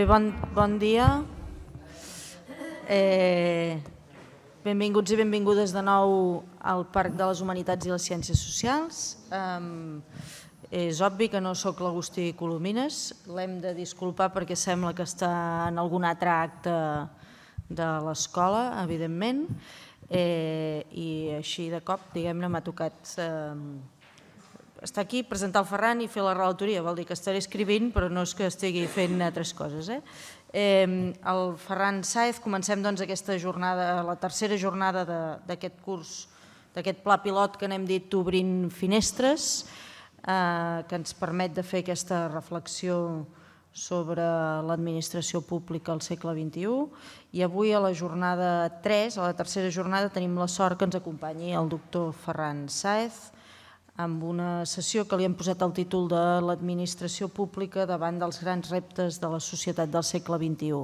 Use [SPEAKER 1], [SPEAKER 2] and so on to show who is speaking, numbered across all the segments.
[SPEAKER 1] Bé, bon, bon dia. Eh, benvinguts i benvingudes de nou al Parc de les Humanitats i les Ciències Socials. Eh, és obvi que no sóc l'Agustí Colomines, l'hem de disculpar perquè sembla que està en algun altre acte de l'escola, evidentment, eh, i així de cop, diguem-ne, m'ha tocat... Eh, estar aquí, presentar el Ferran i fer la relatoria. Vol dir que estaré escrivint, però no és que estigui fent altres coses. Eh? el Ferran Saez, comencem doncs, aquesta jornada, la tercera jornada d'aquest curs, d'aquest pla pilot que n'hem dit Obrint Finestres, eh, que ens permet de fer aquesta reflexió sobre l'administració pública al segle XXI. I avui a la jornada 3, a la tercera jornada, tenim la sort que ens acompanyi el doctor Ferran Saez, amb una sessió que li hem posat el títol de l'administració pública davant dels grans reptes de la societat del segle XXI.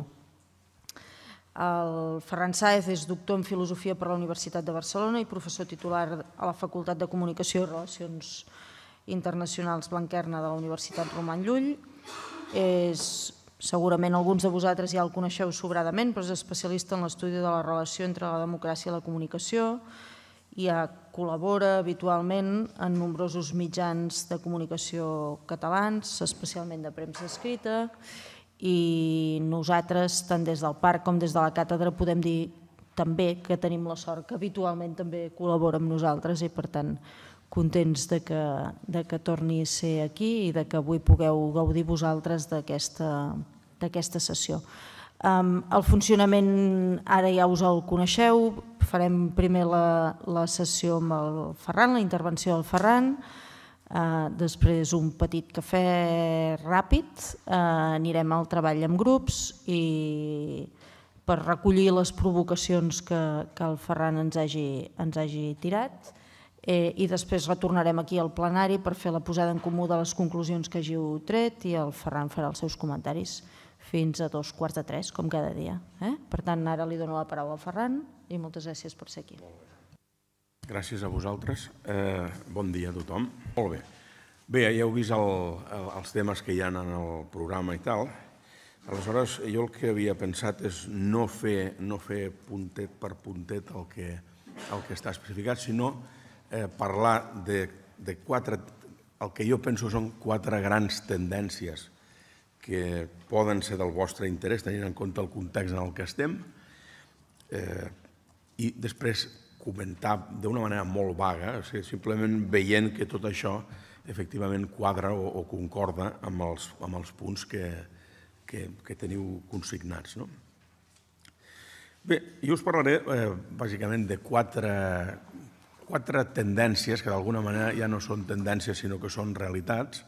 [SPEAKER 1] El Ferran Sáez és doctor en filosofia per la Universitat de Barcelona i professor titular a la Facultat de Comunicació i Relacions Internacionals Blanquerna de la Universitat Roman Llull. És, segurament alguns de vosaltres ja el coneixeu sobradament, però és especialista en l'estudi de la relació entre la democràcia i la comunicació i i col·labora habitualment en nombrosos mitjans de comunicació catalans, especialment de premsa escrita, i nosaltres, tant des del parc com des de la càtedra, podem dir també que tenim la sort que habitualment també col·labora amb nosaltres i, per tant, contents de que, de que torni a ser aquí i de que avui pugueu gaudir vosaltres d'aquesta sessió. El funcionament ara ja us el coneixeu, farem primer la, la sessió amb el Ferran, la intervenció del Ferran, eh, després un petit cafè ràpid, eh, anirem al treball amb grups i per recollir les provocacions que, que el Ferran ens hagi, ens hagi tirat eh, i després retornarem aquí al plenari per fer la posada en comú de les conclusions que hagiu tret i el Ferran farà els seus comentaris fins a dos quarts de tres, com cada dia. Eh? Per tant, ara li dono la paraula al Ferran i moltes gràcies per ser aquí.
[SPEAKER 2] Gràcies a vosaltres. Eh, bon dia a tothom. Molt bé. Bé, ja heu vist el, el, els temes que hi ha en el programa i tal. Aleshores, jo el que havia pensat és no fer, no fer puntet per puntet el que, el que està especificat, sinó eh, parlar de, de quatre, el que jo penso són quatre grans tendències que poden ser del vostre interès, tenint en compte el context en el que estem, eh, i després comentar d'una manera molt vaga, o sigui, simplement veient que tot això efectivament quadra o, concorda amb els, amb els punts que, que, que teniu consignats. No? Bé, jo us parlaré eh, bàsicament de quatre, quatre tendències que d'alguna manera ja no són tendències sinó que són realitats,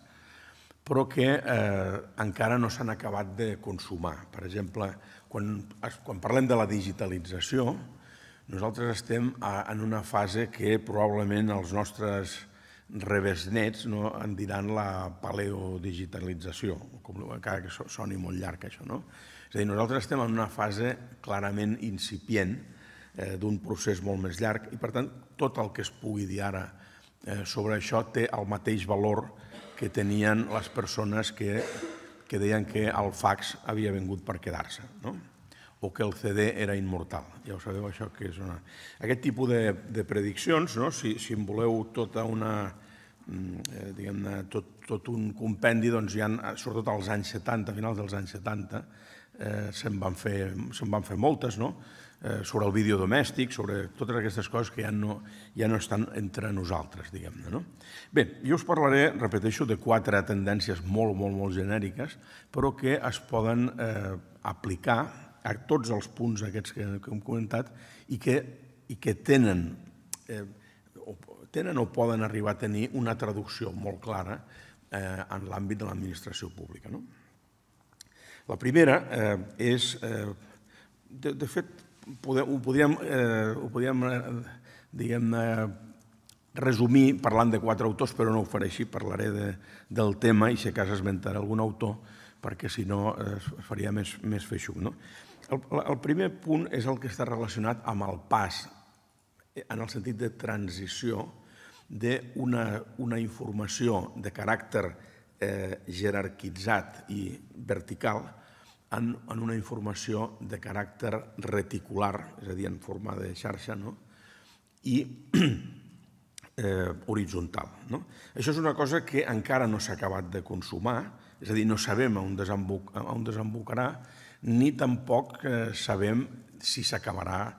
[SPEAKER 2] però que eh, encara no s'han acabat de consumar. Per exemple, quan, quan parlem de la digitalització, nosaltres estem a, eh, en una fase que probablement els nostres rebesnets no, en diran la paleodigitalització, com, encara que soni molt llarg això. No? És a dir, nosaltres estem en una fase clarament incipient eh, d'un procés molt més llarg i, per tant, tot el que es pugui dir ara eh, sobre això té el mateix valor que que tenien les persones que, que deien que el fax havia vingut per quedar-se, no? o que el CD era immortal. Ja ho sabeu, això que és una... Aquest tipus de, de prediccions, no? si, si en voleu tota una, mm, eh, diguem tot, tot un compendi, doncs hi ha, sobretot als anys 70, a finals dels anys 70, eh, se'n van, fer, se'n van fer moltes, no? Eh, sobre el vídeo domèstic, sobre totes aquestes coses que ja no, ja no estan entre nosaltres, diguem-ne. No? Bé, jo us parlaré, repeteixo, de quatre tendències molt, molt, molt genèriques, però que es poden eh, aplicar a tots els punts aquests que, que hem comentat i que, i que tenen, eh, o, tenen o poden arribar a tenir una traducció molt clara eh, en l'àmbit de l'administració pública. No? La primera eh, és... Eh, de, de fet, podem, ho podríem, eh, ho podríem diguem, eh, resumir parlant de quatre autors, però no ho faré així, parlaré de, del tema i si a casa esmentaré algun autor, perquè si no es eh, faria més, més feixuc. No? El, el primer punt és el que està relacionat amb el pas, en el sentit de transició d'una una informació de caràcter eh, jerarquitzat i vertical, en, en una informació de caràcter reticular, és a dir, en forma de xarxa, no? i eh, horitzontal. No? Això és una cosa que encara no s'ha acabat de consumar, és a dir, no sabem on, desemboc on desembocarà, ni tampoc eh, sabem si s'acabarà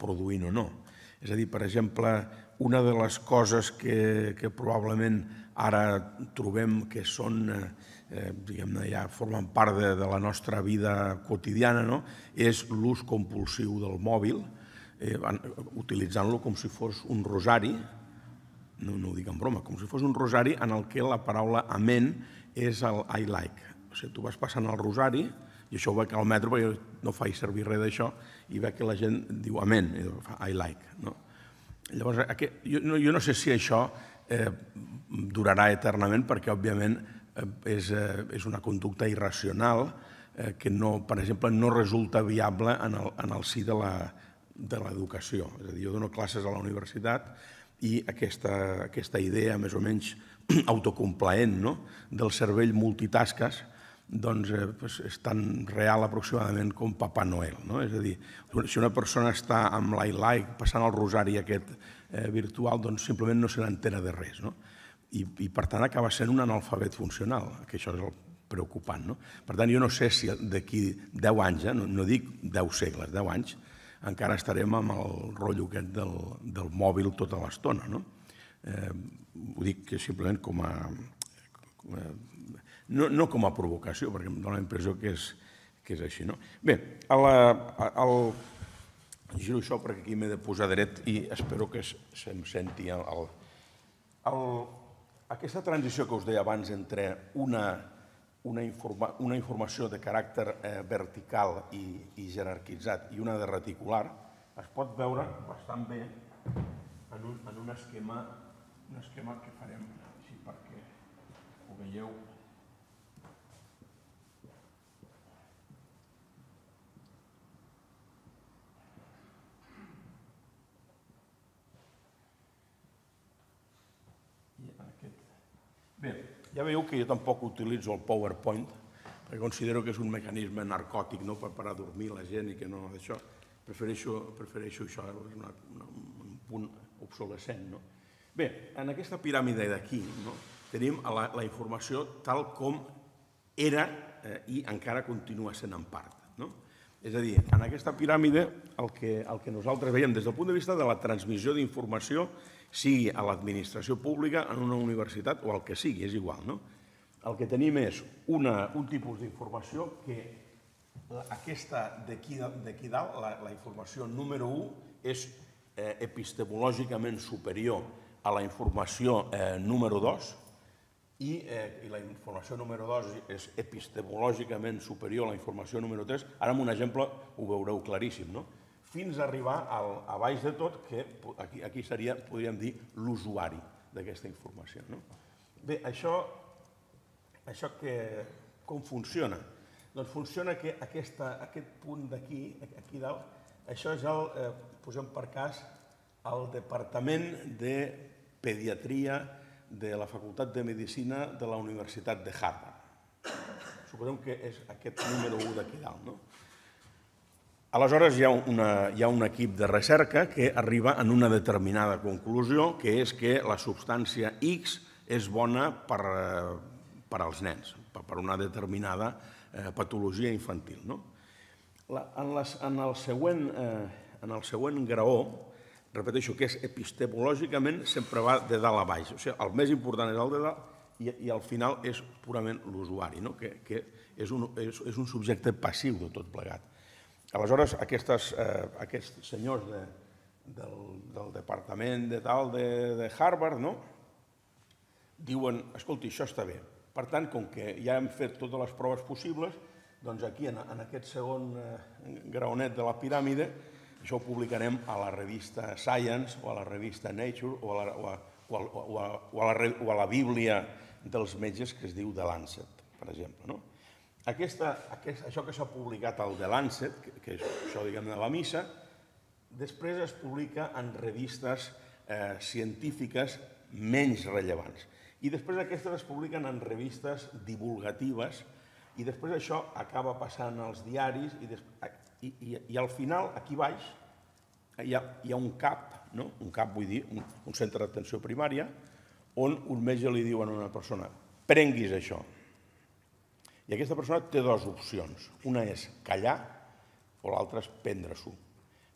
[SPEAKER 2] produint o no. És a dir, per exemple, una de les coses que, que probablement ara trobem que són eh, eh, diguem-ne, ja formen part de, de la nostra vida quotidiana, no? és l'ús compulsiu del mòbil, eh, utilitzant-lo com si fos un rosari, no, no ho dic en broma, com si fos un rosari en el que la paraula amen és el I like. O sigui, tu vas passant el rosari, i això ho veig al metro perquè no faig servir res d'això, i veig que la gent diu amen, i fa I like. No? Llavors, aquest, jo, no, jo no sé si això eh, durarà eternament, perquè, òbviament, Eh, és, eh, és una conducta irracional eh, que, no, per exemple, no resulta viable en el, en el si de l'educació. És a dir, jo dono classes a la universitat i aquesta, aquesta idea més o menys autocomplaent no? del cervell multitasques doncs, eh, és tan real aproximadament com Papa Noel. No? És a dir, si una persona està amb lai like passant el rosari aquest eh, virtual, doncs simplement no se n'entera de res. No? i, i per tant acaba sent un analfabet funcional, que això és el preocupant. No? Per tant, jo no sé si d'aquí 10 anys, eh? no, no dic 10 segles, 10 anys, encara estarem amb el rotllo aquest del, del mòbil tota l'estona. No? Eh, ho dic simplement com a... Com a no, no com a provocació, perquè em dóna la impressió que és, que és així. No? Bé, a la, a, al, giro això perquè aquí m'he de posar dret i espero que se'm senti el, el, el aquesta transició que us deia abans entre una, una, informa, una informació de caràcter eh, vertical i, i jerarquitzat i una de reticular es pot veure bastant bé en un, en un, esquema, un esquema que farem així perquè ho veieu Ja veieu que jo tampoc utilitzo el PowerPoint, perquè considero que és un mecanisme narcòtic no? per, adormir la gent i que no... Això. Prefereixo, prefereixo això, eh, és un punt obsolescent. No? Bé, en aquesta piràmide d'aquí no? tenim la, la informació tal com era eh, i encara continua sent en part. No? És a dir, en aquesta piràmide el que, el que nosaltres veiem des del punt de vista de la transmissió d'informació sigui a l'administració pública, en una universitat o el que sigui, és igual, no? El que tenim és una, un tipus d'informació que aquesta d'aquí dalt, la, la informació número 1, és eh, epistemològicament superior a la informació eh, número 2, i, eh, i la informació número 2 és epistemològicament superior a la informació número 3. Ara amb un exemple ho veureu claríssim, no? fins a arribar al, a baix de tot, que aquí, aquí seria, podríem dir, l'usuari d'aquesta informació. No? Bé, això, això que, com funciona? Doncs funciona que aquesta, aquest punt d'aquí, aquí dalt, això és el, eh, posem per cas, el Departament de Pediatria de la Facultat de Medicina de la Universitat de Harvard. Suposem que és aquest número 1 d'aquí dalt, no? Aleshores, hi ha, una, hi ha un equip de recerca que arriba en una determinada conclusió, que és que la substància X és bona per, eh, per als nens, per, una determinada eh, patologia infantil. No? La, en, les, en, el següent, eh, en el següent graó, repeteixo que és epistemològicament, sempre va de dalt a baix. O sigui, el més important és el de dalt i, i al final és purament l'usuari, no? que, que és, un, és, és un subjecte passiu de tot plegat. Aleshores, aquestes, eh, aquests senyors de, del, del departament de tal de, de Harvard, no? diuen, escolti, això està bé. Per tant, com que ja hem fet totes les proves possibles, doncs aquí, en, en aquest segon eh, graonet de la piràmide, això ho publicarem a la revista Science o a la revista Nature o a la, o a, o a, o a, o a, la, o a la Bíblia dels metges que es diu The Lancet, per exemple. No? Aquesta, aquest, això que s'ha publicat al The Lancet, que, que és això, diguem de la missa, després es publica en revistes eh, científiques menys rellevants. I després aquestes es publiquen en revistes divulgatives i després això acaba passant als diaris i, des, i, i, i al final, aquí baix, hi ha, hi ha un CAP, no? un CAP vull dir, un, un centre d'atenció primària, on un metge li diu a una persona, prenguis això, i aquesta persona té dues opcions. Una és callar o l'altra és prendre-s'ho.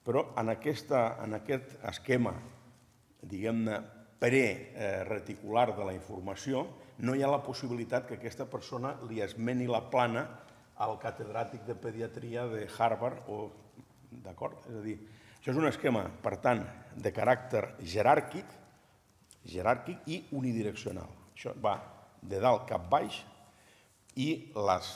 [SPEAKER 2] Però en, aquesta, en aquest esquema, diguem-ne, pre-reticular de la informació, no hi ha la possibilitat que aquesta persona li esmeni la plana al catedràtic de pediatria de Harvard o... D'acord? És a dir, això és un esquema, per tant, de caràcter jeràrquic, jeràrquic i unidireccional. Això va de dalt cap baix i les,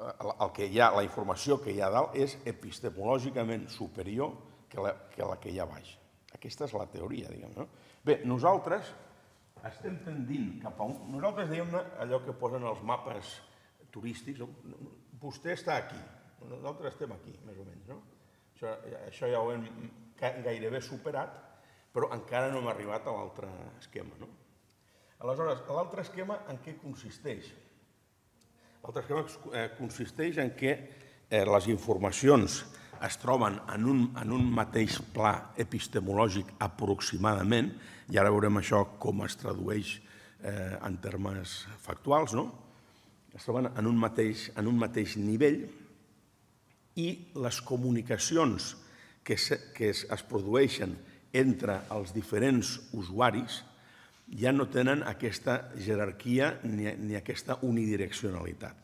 [SPEAKER 2] eh, el que hi ha, la informació que hi ha dalt és epistemològicament superior que la que, la que hi ha baix. Aquesta és la teoria, diguem. No? Bé, nosaltres estem tendint cap a un... Nosaltres dèiem allò que posen els mapes turístics. Vostè està aquí, nosaltres estem aquí, més o menys. No? Això, això ja ho hem gairebé superat, però encara no hem arribat a l'altre esquema. No? Aleshores, l'altre esquema en què consisteix? L'altre esquema eh, consisteix en que eh, les informacions es troben en un, en un mateix pla epistemològic aproximadament, i ara veurem això com es tradueix eh, en termes factuals, no? es troben en un mateix, en un mateix nivell i les comunicacions que, que es, es produeixen entre els diferents usuaris, ja no tenen aquesta jerarquia ni, ni aquesta unidireccionalitat.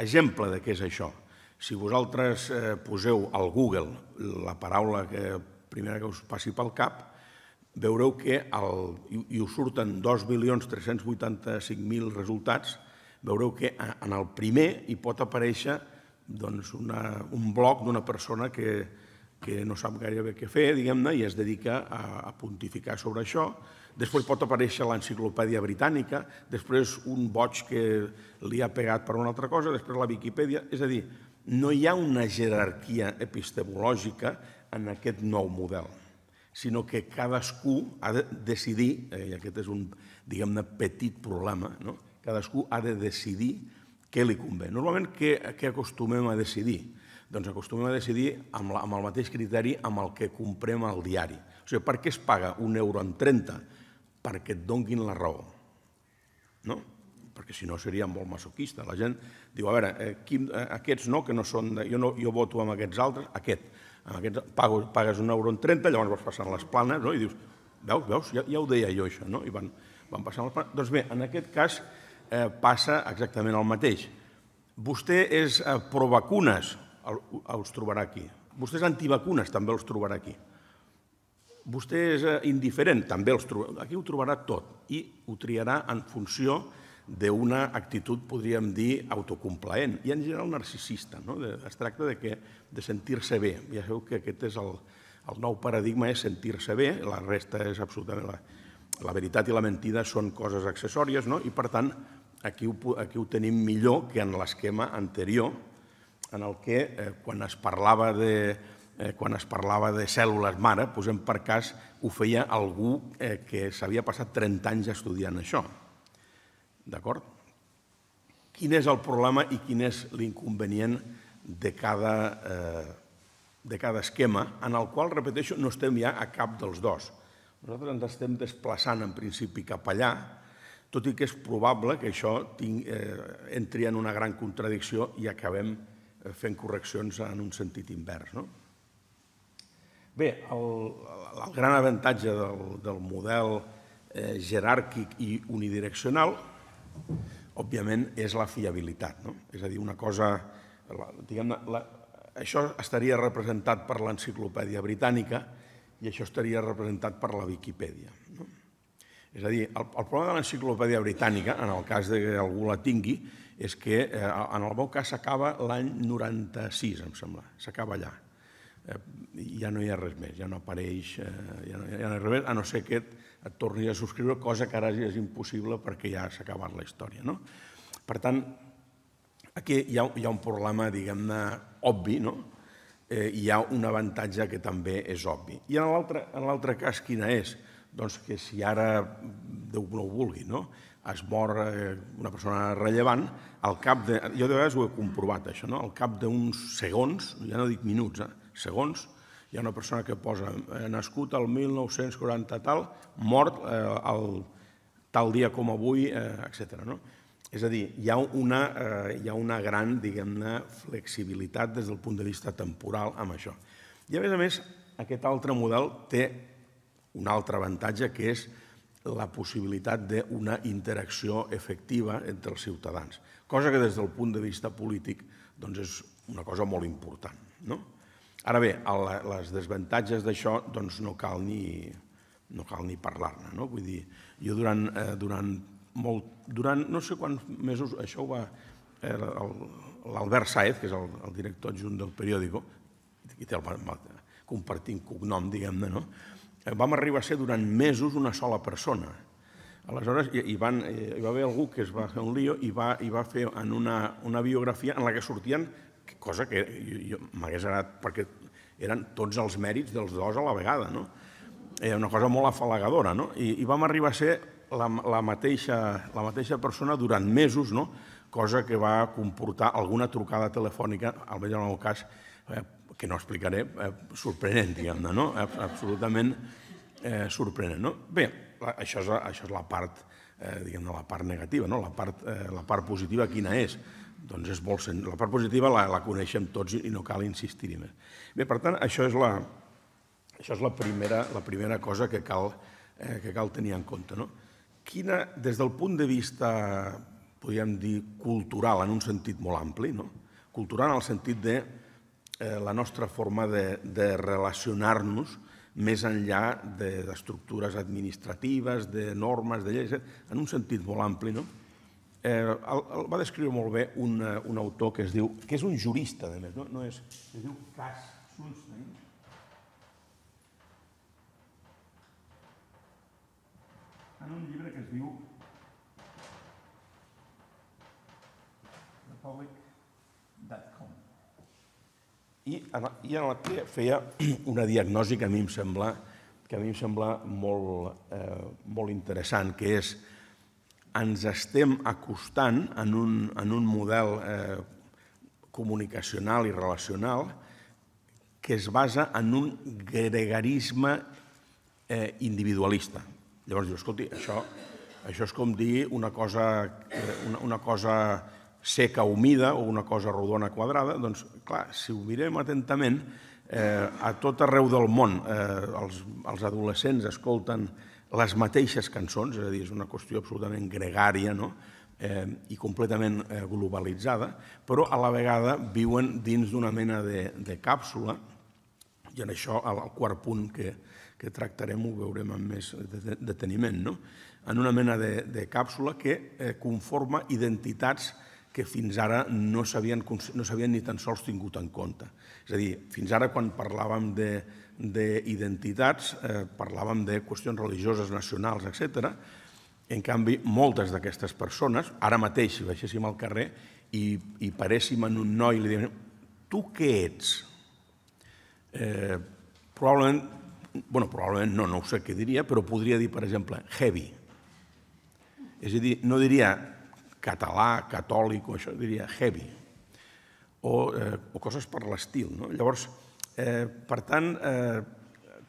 [SPEAKER 2] Exemple de què és això. Si vosaltres eh, poseu al Google la paraula que primera que us passi pel cap, veureu que el, i, i us surten 2.385.000 resultats, veureu que en el primer hi pot aparèixer doncs, una, un bloc d'una persona que, que no sap gaire bé què fer, diguem-ne, i es dedica a, a pontificar sobre això, Després pot aparèixer l'enciclopèdia britànica, després un boig que li ha pegat per una altra cosa, després la Viquipèdia... És a dir, no hi ha una jerarquia epistemològica en aquest nou model, sinó que cadascú ha de decidir, eh, i aquest és un, diguem-ne, petit problema, no? cadascú ha de decidir què li convé. Normalment, què, què acostumem a decidir? Doncs acostumem a decidir amb, la, amb el mateix criteri amb el que comprem al diari. O sigui, per què es paga un euro en 30 perquè et donguin la raó. No? Perquè si no seria molt masoquista. La gent diu, a veure, eh, eh, aquests no, que no són... De, jo, no, jo voto amb aquests altres, aquest. Amb aquests, pago, pagues un euro en 30, llavors vas passant les planes, no? i dius, veus, veus, ja, ja ho deia jo això, no? i van, van passant les planes. Doncs bé, en aquest cas eh, passa exactament el mateix. Vostè és eh, provacunes, els trobarà aquí. Vostè és antivacunes, també els trobarà aquí. Vostè és eh, indiferent, també els trobarà, aquí ho trobarà tot i ho triarà en funció d'una actitud, podríem dir, autocomplaent i en general narcisista. No? Es tracta de, que, de sentir-se bé. Ja sabeu que aquest és el, el nou paradigma és sentir-se bé, la resta és absolutament... La, la veritat i la mentida són coses accessòries no? i, per tant, aquí ho, aquí ho tenim millor que en l'esquema anterior, en el que, eh, quan es parlava de, eh, quan es parlava de cèl·lules mare, posem doncs, per cas, ho feia algú eh, que s'havia passat 30 anys estudiant això. D'acord? Quin és el problema i quin és l'inconvenient de, cada, eh, de cada esquema, en el qual, repeteixo, no estem ja a cap dels dos. Nosaltres ens estem desplaçant en principi cap allà, tot i que és probable que això eh, entri en una gran contradicció i acabem eh, fent correccions en un sentit invers. No? Bé, el, el gran avantatge del, del model eh, jeràrquic i unidireccional, òbviament, és la fiabilitat. No? És a dir, una cosa... La, diguem la, això estaria representat per l'enciclopèdia britànica i això estaria representat per la Viquipèdia. No? És a dir, el, el problema de l'enciclopèdia britànica, en el cas de que algú la tingui, és que eh, en el meu cas s'acaba l'any 96, em sembla, s'acaba allà eh, ja no hi ha res més, ja no apareix, eh, ja, no, ja no hi ha res més, a no ser que et, et torni a subscriure, cosa que ara ja és impossible perquè ja s'ha acabat la història. No? Per tant, aquí hi ha, hi ha un problema, diguem-ne, obvi, no? eh, hi ha un avantatge que també és obvi. I en l'altre cas, quina és? Doncs que si ara, Déu no ho vulgui, no? es mor eh, una persona rellevant, al cap de... Jo de vegades ho he comprovat, això, no? Al cap d'uns segons, ja no dic minuts, eh? segons, hi ha una persona que posa nascut al 1940 tal, mort eh, el, tal dia com avui, eh, etc. No? És a dir, hi ha una, eh, hi ha una gran diguem-ne flexibilitat des del punt de vista temporal amb això. I a més a més, aquest altre model té un altre avantatge que és la possibilitat d'una interacció efectiva entre els ciutadans, cosa que des del punt de vista polític doncs és una cosa molt important. No? Ara bé, les desavantatges d'això doncs no cal ni, no cal ni parlar-ne. No? Vull dir, jo durant, eh, durant, molt, durant no sé quants mesos, això ho va... Eh, L'Albert Saez, que és el, el director adjunt del periòdico, i té el, compartint cognom, diguem-ne, no? Eh, vam arribar a ser durant mesos una sola persona. Aleshores, hi, hi, van, eh, hi va haver algú que es va fer un lío i va, i va fer en una, una biografia en la que sortien cosa que m'hagués agradat perquè eren tots els mèrits dels dos a la vegada, no? Era una cosa molt afalagadora, no? I, i vam arribar a ser la, la, mateixa, la mateixa persona durant mesos, no? cosa que va comportar alguna trucada telefònica, almenys en el meu cas, eh, que no explicaré, eh, sorprenent, diguem-ne, no? absolutament eh, sorprenent. No? Bé, això és, això és la part, eh, diguem-ne, la part negativa, no? la, part, eh, la part positiva quina és? doncs és molt sen... la part positiva la, la coneixem tots i no cal insistir-hi més. Bé, per tant, això és la, això és la, primera, la primera cosa que cal, eh, que cal tenir en compte. No? Quina, des del punt de vista, podríem dir, cultural, en un sentit molt ampli, no? cultural en el sentit de eh, la nostra forma de, de relacionar-nos més enllà d'estructures de, administratives, de normes, de lleis, eh? en un sentit molt ampli, no? Eh, el, el va descriure molt bé un, eh, un autor que es diu, que és un jurista, a més, no, no és, es diu Cas Sunstein, en un llibre que es diu republic.com i, en, i en la que feia una diagnosi que a mi em sembla que a mi em sembla molt, eh, molt interessant, que és ens estem acostant en un, en un model eh, comunicacional i relacional que es basa en un gregarisme eh, individualista. Llavors dius, escolti, això, això és com dir una cosa, eh, una, una cosa seca, humida o una cosa rodona, quadrada. Doncs, clar, si ho mirem atentament, eh, a tot arreu del món eh, els, els adolescents escolten eh, les mateixes cançons, és a dir, és una qüestió absolutament gregària no? eh, i completament eh, globalitzada, però a la vegada viuen dins d'una mena de, de càpsula, i en això el, el quart punt que, que tractarem ho veurem amb més deteniment, no? en una mena de, de càpsula que eh, conforma identitats que fins ara no s'havien no ni tan sols tingut en compte. És a dir, fins ara quan parlàvem d'identitats, eh, parlàvem de qüestions religioses, nacionals, etc. En canvi, moltes d'aquestes persones, ara mateix, si baixéssim al carrer i, i paréssim en un noi i li diuen tu què ets? Eh, probablement, bueno, probablement no, no ho sé què diria, però podria dir, per exemple, heavy. És a dir, no diria català, catòlic, o això diria heavy, o, eh, o coses per l'estil. No? Llavors, eh, per tant, eh,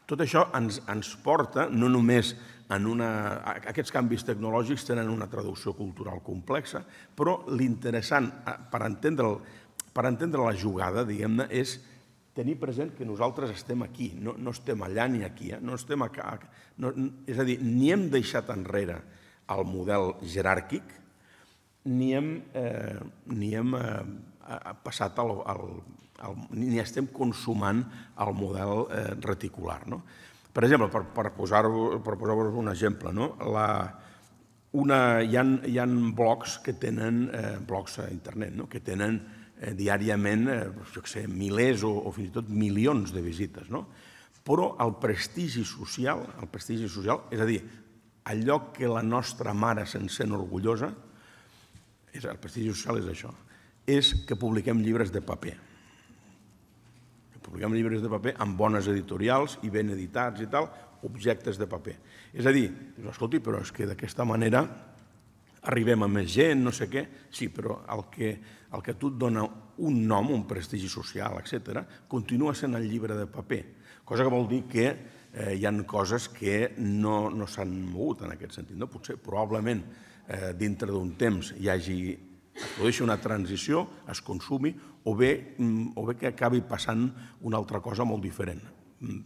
[SPEAKER 2] tot això ens, ens porta no només en una... Aquests canvis tecnològics tenen una traducció cultural complexa, però l'interessant eh, per entendre, per entendre la jugada, diguem-ne, és tenir present que nosaltres estem aquí, no, no estem allà ni aquí, eh? no estem a, no, és a dir, ni hem deixat enrere el model jeràrquic, ni hem, eh, ni hem eh, passat al, al, al, ni estem consumant el model eh, reticular. No? Per exemple, per, per posar-vos posar un exemple, no? La, una, hi, ha, hi ha blocs que tenen, eh, blocs a internet, no? que tenen eh, diàriament eh, jo sé, milers o, o fins i tot milions de visites. No? Però el prestigi social, el prestigi social, és a dir, allò que la nostra mare se'n sent orgullosa, el prestigi social és això, és que publiquem llibres de paper. Que publiquem llibres de paper amb bones editorials i ben editats i tal, objectes de paper. És a dir, escolti, però és que d'aquesta manera arribem a més gent, no sé què, sí, però el que, el que tu et dona un nom, un prestigi social, etc., continua sent el llibre de paper, cosa que vol dir que eh, hi han coses que no, no s'han mogut en aquest sentit. No? Potser, probablement, eh, dintre d'un temps hi hagi una transició, es consumi, o bé, mm, o bé que acabi passant una altra cosa molt diferent. Mm,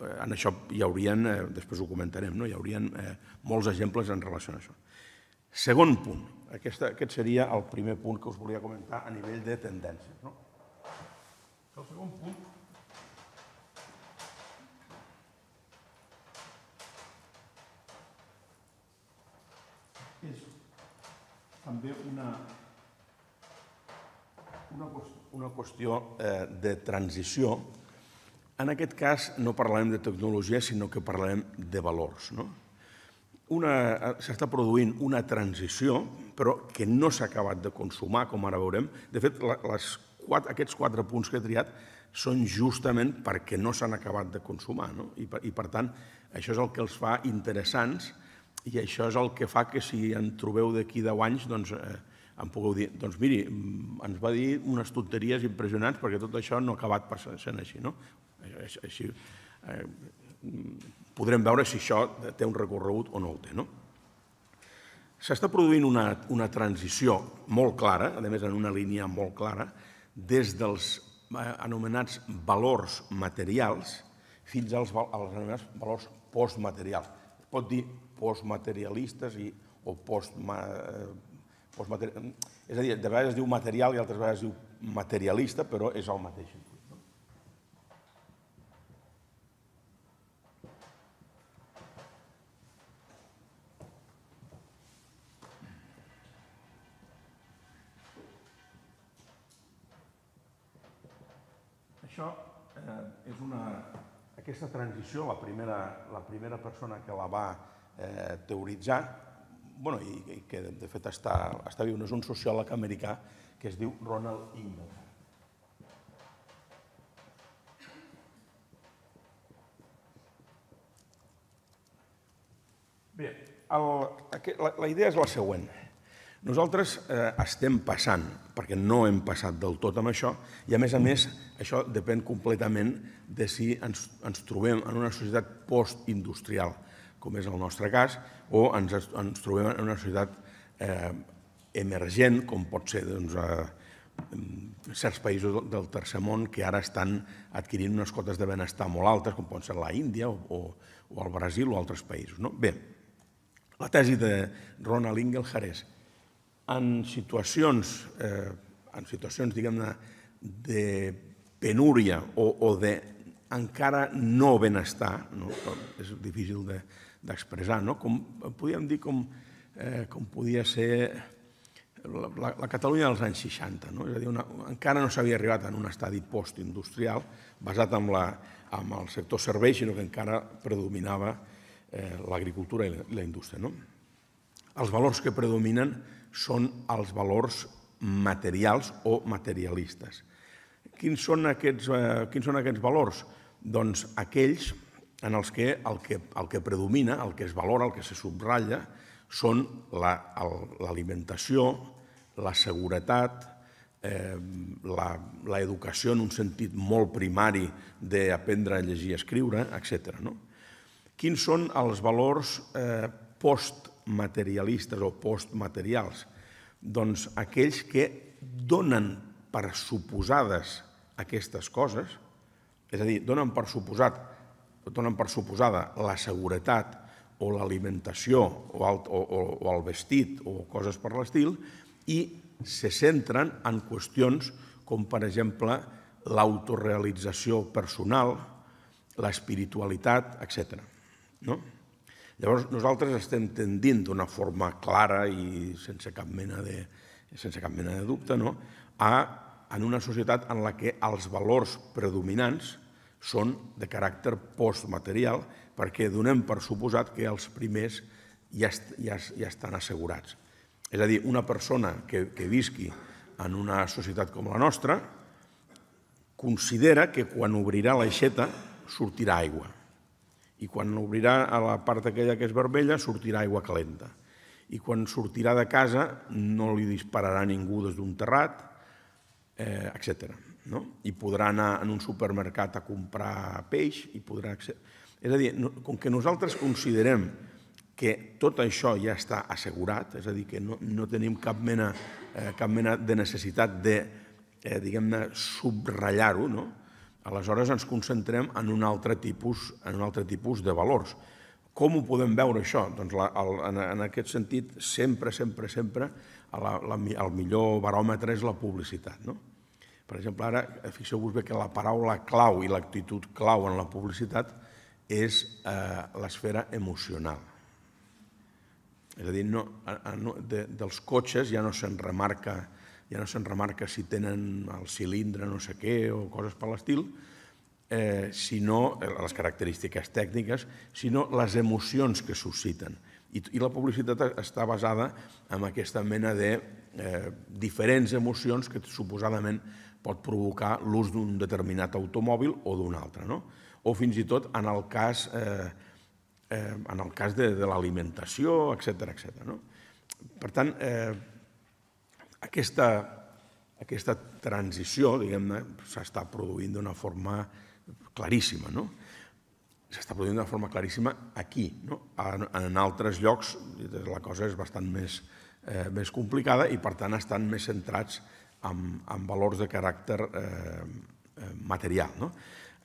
[SPEAKER 2] eh, en això hi haurien, eh, després ho comentarem, no? hi haurien eh, molts exemples en relació a això. Segon punt, aquesta, aquest seria el primer punt que us volia comentar a nivell de tendències. No? El segon punt també una, una, qüestió, una qüestió eh, de transició. En aquest cas no parlarem de tecnologia, sinó que parlarem de valors. No? Eh, s'està produint una transició, però que no s'ha acabat de consumar, com ara veurem. De fet, les quatre, aquests quatre punts que he triat són justament perquè no s'han acabat de consumar. No? I, per, I, per tant, això és el que els fa interessants, i això és el que fa que si en trobeu d'aquí 10 anys, doncs eh, em pugueu dir, doncs miri, mm, ens va dir unes tonteries impressionants perquè tot això no ha acabat per sent així, no? Així eh, mm, podrem veure si això té un recorregut o no el té, no? S'està produint una, una transició molt clara, a més en una línia molt clara, des dels eh, anomenats valors materials fins als, als anomenats valors postmaterials. Es pot dir postmaterialistes i, o post, eh, postmaterial, és a dir, de vegades es diu material i altres vegades es diu materialista, però és el mateix. No? Això eh, és una... Aquesta transició, la primera, la primera persona que la va eh, teoritzar, bueno, i, i que de fet està, està viu, és un sociòleg americà que es diu Ronald Ingram. Bé, el, la, la idea és la següent. Nosaltres eh, estem passant, perquè no hem passat del tot amb això, i a més a més això depèn completament de si ens, ens trobem en una societat postindustrial com és el nostre cas, o ens, ens trobem en una societat eh, emergent, com pot ser doncs, eh, certs països del, tercer món que ara estan adquirint unes cotes de benestar molt altes, com pot ser la Índia o, o, o el Brasil o altres països. No? Bé, la tesi de Ronald Ingelhar és en situacions, eh, en situacions diguem-ne, de penúria o, o de encara no benestar, no? és difícil de, d'expressar, no? com, podíem dir com, eh, com podia ser la, la Catalunya dels anys 60. No? És a dir, una, encara no s'havia arribat en un estadi postindustrial basat en, la, en el sector serveis, sinó que encara predominava eh, l'agricultura i la, la indústria. No? Els valors que predominen són els valors materials o materialistes. Quins són aquests, eh, quins són aquests valors? Doncs aquells en els que el, que el que predomina, el que es valora, el que se subratlla, són l'alimentació, la, la seguretat, eh, l'educació en un sentit molt primari d'aprendre a llegir i escriure, etc. No? Quins són els valors eh, postmaterialistes o postmaterials? Doncs aquells que donen per suposades aquestes coses, és a dir, donen per suposat que donen per suposada la seguretat o l'alimentació o, o, o, o el vestit o coses per l'estil i se centren en qüestions com, per exemple, l'autorealització personal, l'espiritualitat, etc. No? Llavors, nosaltres estem tendint d'una forma clara i sense cap mena de, sense cap mena de dubte no? a, en una societat en la que els valors predominants són de caràcter postmaterial perquè donem per suposat que els primers ja, ja, ja estan assegurats. És a dir, una persona que, que visqui en una societat com la nostra considera que quan obrirà l'aixeta sortirà aigua i quan obrirà a la part aquella que és vermella sortirà aigua calenta i quan sortirà de casa no li dispararà ningú des d'un terrat, eh, etcètera no? i podrà anar en un supermercat a comprar peix i podrà... És a dir, com que nosaltres considerem que tot això ja està assegurat, és a dir, que no, no tenim cap mena, eh, cap mena de necessitat de, eh, diguem-ne, subratllar-ho, no? aleshores ens concentrem en un altre tipus, en un altre tipus de valors. Com ho podem veure, això? Doncs la, el, en, en aquest sentit, sempre, sempre, sempre, la, la, el millor baròmetre és la publicitat. No? Per exemple, ara, eh, fixeu-vos bé que la paraula clau i l'actitud clau en la publicitat és eh, l'esfera emocional. És a dir, no, de, dels cotxes ja no se'n remarca ja no se'n remarca si tenen el cilindre no sé què o coses per l'estil, eh, sinó eh, les característiques tècniques, sinó les emocions que susciten. I, i la publicitat està basada en aquesta mena de eh, diferents emocions que suposadament pot provocar l'ús d'un determinat automòbil o d'un altre. No? O fins i tot en el cas, eh, eh, en el cas de, de l'alimentació, etc etc. No? Per tant, eh, aquesta, aquesta transició diguem-ne s'està produint d'una forma claríssima. No? S'està produint d'una forma claríssima aquí. No? En, en altres llocs la cosa és bastant més, eh, més complicada i, per tant, estan més centrats en amb, amb valors de caràcter eh, eh, material. No?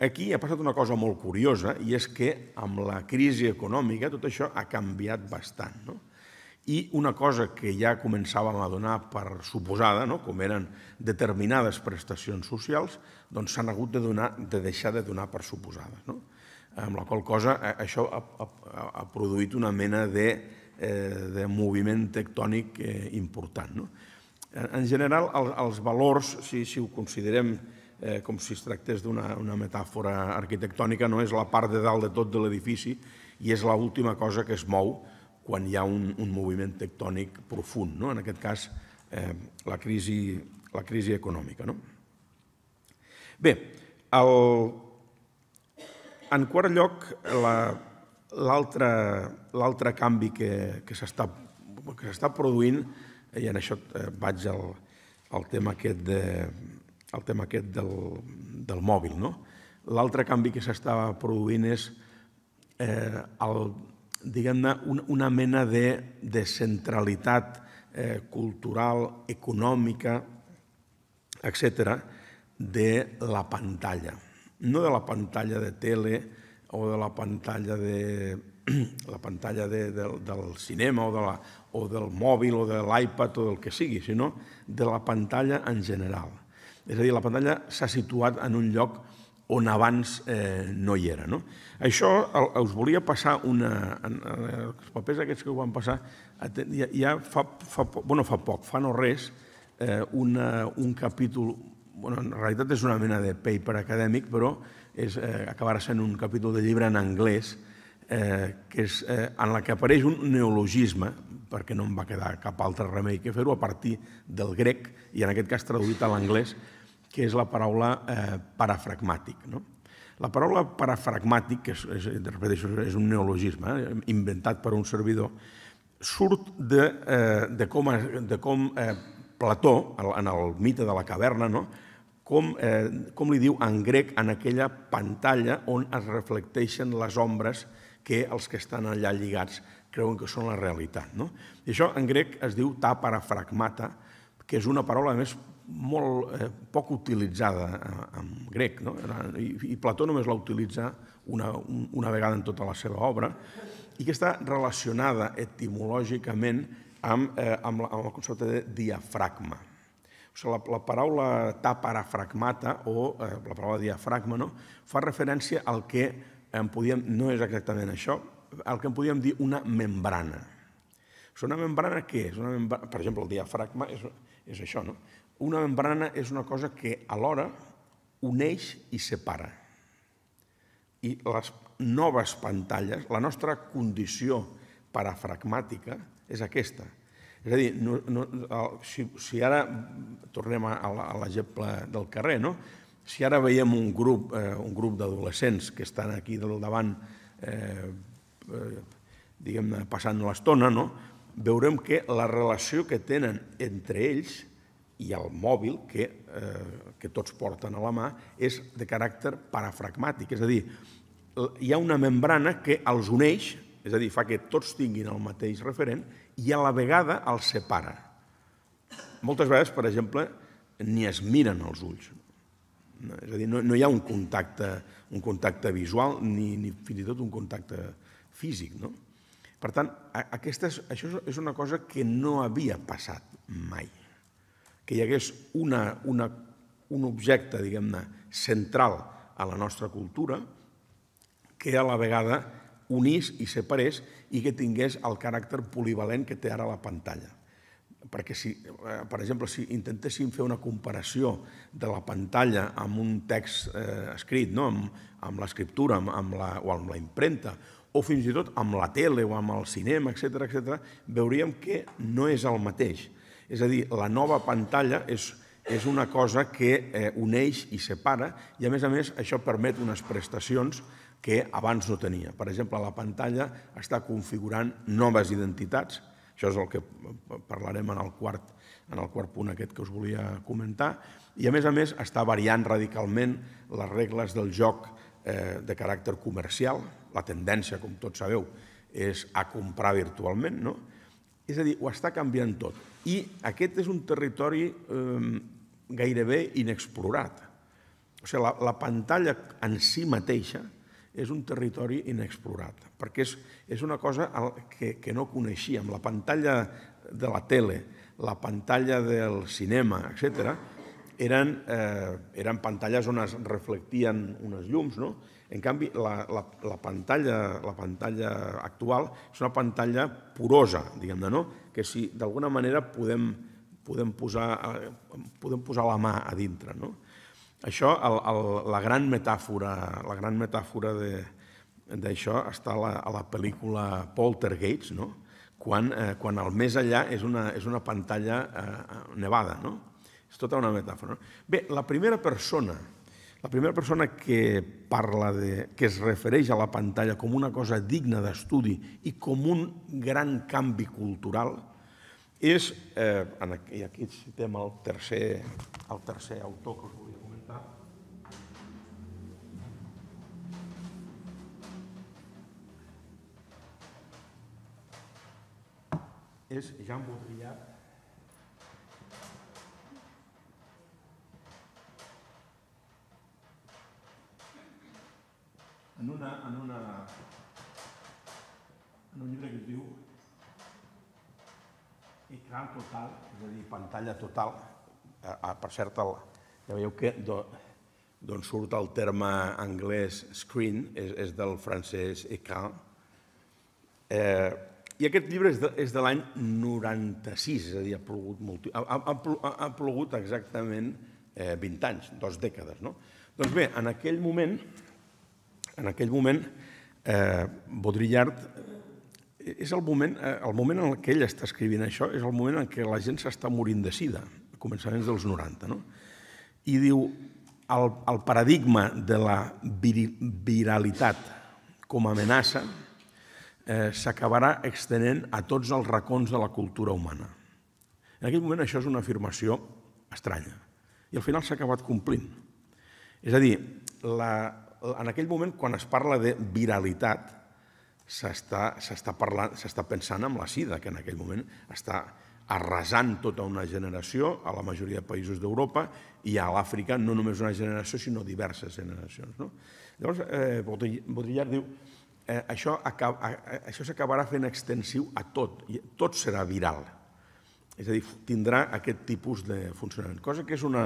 [SPEAKER 2] Aquí ha passat una cosa molt curiosa i és que amb la crisi econòmica tot això ha canviat bastant. No? I una cosa que ja començàvem a donar per suposada, no? com eren determinades prestacions socials, doncs s'han hagut de, donar, de deixar de donar per suposades. No? Amb la qual cosa eh, això ha, ha, ha produït una mena de, eh, de moviment tectònic eh, important. No? En general, els valors, si, si ho considerem eh, com si es tractés d'una metàfora arquitectònica, no és la part de dalt de tot de l'edifici i és l'última cosa que es mou quan hi ha un, un moviment tectònic profund, no? en aquest cas eh, la, crisi, la crisi econòmica. No? Bé, en quart lloc, l'altre canvi que, que s'està produint és i en això eh, vaig al, al tema aquest, de, al tema aquest del, del mòbil. No? L'altre canvi que s'estava produint és eh, diguem-ne, una, una mena de, de centralitat eh, cultural, econòmica, etc., de la pantalla. No de la pantalla de tele o de la pantalla de la pantalla de, de, del cinema o, de la, o del mòbil o de l'iPad o del que sigui, sinó de la pantalla en general. És a dir, la pantalla s'ha situat en un lloc on abans eh, no hi era. No? Això el, us volia passar una... En, en, els papers aquests que ho van passar ja, ja fa, fa, bueno, fa poc, fa no res, eh, una, un capítol... Bueno, en realitat és una mena de paper acadèmic, però és, eh, acabarà sent un capítol de llibre en anglès, eh, eh, que és, eh, en la que apareix un neologisme, perquè no em va quedar cap altre remei que fer-ho, a partir del grec, i en aquest cas traduït a l'anglès, que és la paraula eh, parafragmàtic. No? La paraula parafragmàtic, que és, és, és un neologisme eh, inventat per un servidor, surt de, eh, de com, de com eh, Plató, en el mite de la caverna, no? com, eh, com li diu en grec en aquella pantalla on es reflecteixen les ombres eh, que els que estan allà lligats creuen que són la realitat. No? I això en grec es diu taparafragmata, que és una paraula, a més, molt eh, poc utilitzada eh, en grec. No? I, i Plató només la utilitza una, una vegada en tota la seva obra i que està relacionada etimològicament amb, eh, amb, la, amb el concepte de diafragma. O sigui, la, la paraula taparafragmata o eh, la paraula diafragma no? fa referència al que en podíem, no és exactament això, el que en podíem dir una membrana. És una membrana què és? Una membrana, per exemple, el diafragma és, és això, no? Una membrana és una cosa que alhora uneix i separa. I les noves pantalles, la nostra condició parafragmàtica és aquesta. És a dir, no, no, si, si ara tornem a, a l'exemple del carrer, no? Si ara veiem un grup, eh, un grup d'adolescents que estan aquí del davant, eh, eh, diguem passant l'estona, no? veurem que la relació que tenen entre ells i el mòbil que, eh, que tots porten a la mà és de caràcter parafragmàtic, és a dir, hi ha una membrana que els uneix, és a dir, fa que tots tinguin el mateix referent i a la vegada els separa. Moltes vegades, per exemple, ni es miren els ulls. No? És a dir, no, no hi ha un contacte, un contacte visual ni, ni fins i tot un contacte físic. No? Per tant, aquesta és, això és una cosa que no havia passat mai. Que hi hagués una, una, un objecte, diguem-ne, central a la nostra cultura que a la vegada unís i separés i que tingués el caràcter polivalent que té ara la pantalla perquè, si, eh, per exemple, si intentéssim fer una comparació de la pantalla amb un text eh, escrit, no? amb, amb l'escriptura amb, la, o amb la impremta, o fins i tot amb la tele o amb el cinema, etc etc, veuríem que no és el mateix. És a dir, la nova pantalla és, és una cosa que eh, uneix i separa i, a més a més, això permet unes prestacions que abans no tenia. Per exemple, la pantalla està configurant noves identitats, això és el que eh, parlarem en el quart, en el quart punt aquest que us volia comentar. I, a més a més, està variant radicalment les regles del joc eh, de caràcter comercial. La tendència, com tots sabeu, és a comprar virtualment, no? És a dir, ho està canviant tot. I aquest és un territori eh, gairebé inexplorat. O sigui, la, la pantalla en si mateixa, és un territori inexplorat, perquè és, és una cosa que, que no coneixíem. La pantalla de la tele, la pantalla del cinema, etc., eren, eh, eren pantalles on es reflectien unes llums, no? En canvi, la, la, la, pantalla, la pantalla actual és una pantalla porosa, diguem-ne, no? que si d'alguna manera podem, podem, posar, eh, podem posar la mà a dintre. No? Això, el, el, la gran metàfora, la gran metàfora de d'això està a la, a la pel·lícula Poltergeist, no? quan, eh, quan el més allà és una, és una pantalla eh, nevada. No? És tota una metàfora. No? Bé, la primera persona, la primera persona que parla de, que es refereix a la pantalla com una cosa digna d'estudi i com un gran canvi cultural, és, eh, aquí, aquí citem el tercer, el tercer autor que us és Jean Baudrillard, en, una, en, una, en un llibre que es diu Ecran total, és a dir, pantalla total. Eh, ah, per cert, el, ja veieu que d'on surt el terme anglès screen és, és del francès ecran. Eh, i aquest llibre és de, és de l'any 96, és a dir, ha plogut, molt, ha, ha, ha plogut exactament eh, 20 anys, dues dècades. No? Doncs bé, en aquell moment, en aquell moment eh, Baudrillard eh, és el moment, eh, el moment en què ell està escrivint això, és el moment en què la gent s'està morint de sida, a començaments dels 90. No? I diu, el, el paradigma de la vir viralitat com a amenaça, Eh, s'acabarà extenent a tots els racons de la cultura humana. En aquell moment això és una afirmació estranya i al final s'ha acabat complint. És a dir, la, en aquell moment, quan es parla de viralitat, s'està pensant amb la sida, que en aquell moment està arrasant tota una generació a la majoria de països d'Europa i a l'Àfrica no només una generació, sinó diverses generacions. No? Llavors, eh, Baudrillard diu eh, això, això s'acabarà fent extensiu a tot, i tot serà viral. És a dir, tindrà aquest tipus de funcionament, cosa que és una,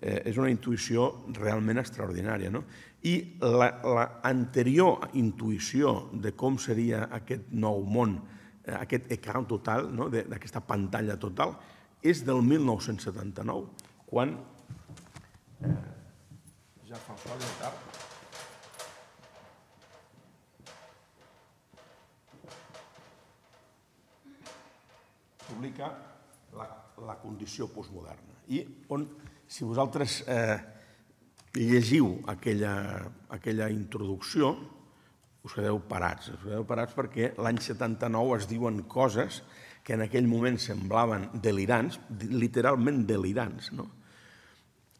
[SPEAKER 2] eh, és una intuïció realment extraordinària. No? I l'anterior la, la intuïció de com seria aquest nou món, eh, aquest ecran total, no? d'aquesta pantalla total, és del 1979, quan eh, ja fa sol de tard, publica la, la condició postmoderna. I on, si vosaltres eh, llegiu aquella, aquella introducció, us quedeu parats. Us quedeu parats perquè l'any 79 es diuen coses que en aquell moment semblaven delirants, literalment delirants, no?